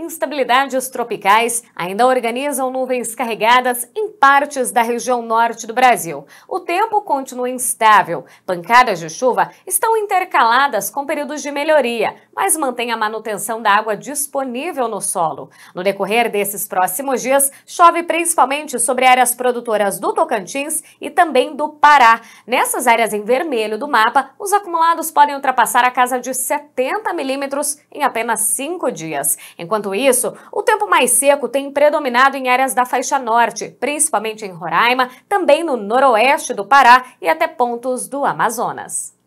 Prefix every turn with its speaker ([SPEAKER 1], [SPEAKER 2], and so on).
[SPEAKER 1] Instabilidades tropicais ainda organizam nuvens carregadas em partes da região norte do Brasil. O tempo continua instável. Pancadas de chuva estão intercaladas com períodos de melhoria, mas mantém a manutenção da água disponível no solo. No decorrer desses próximos dias, chove principalmente sobre áreas produtoras do Tocantins e também do Pará. Nessas áreas em vermelho do mapa, os acumulados podem ultrapassar a casa de 70 milímetros em apenas cinco dias. Enquanto Enquanto isso, o tempo mais seco tem predominado em áreas da faixa norte, principalmente em Roraima, também no noroeste do Pará e até pontos do Amazonas.